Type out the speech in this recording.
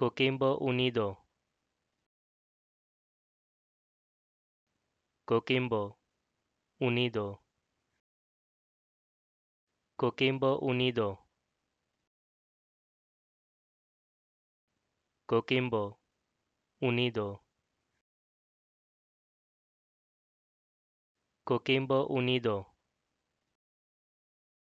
Coquimbo Unido. Coquimbo Unido. Coquimbo Unido. Coquimbo Unido. Coquimbo Unido.